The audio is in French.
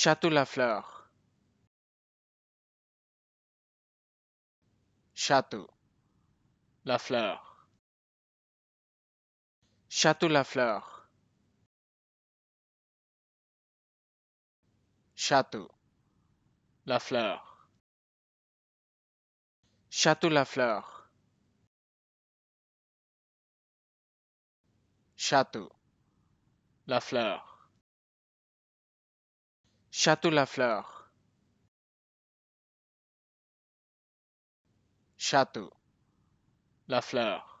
Château-Lafleur Château Fleur. Château La Fleur. Château Fleur. château La Fleur. château lafleur château Fleur. Château-Lafleur Château Lafleur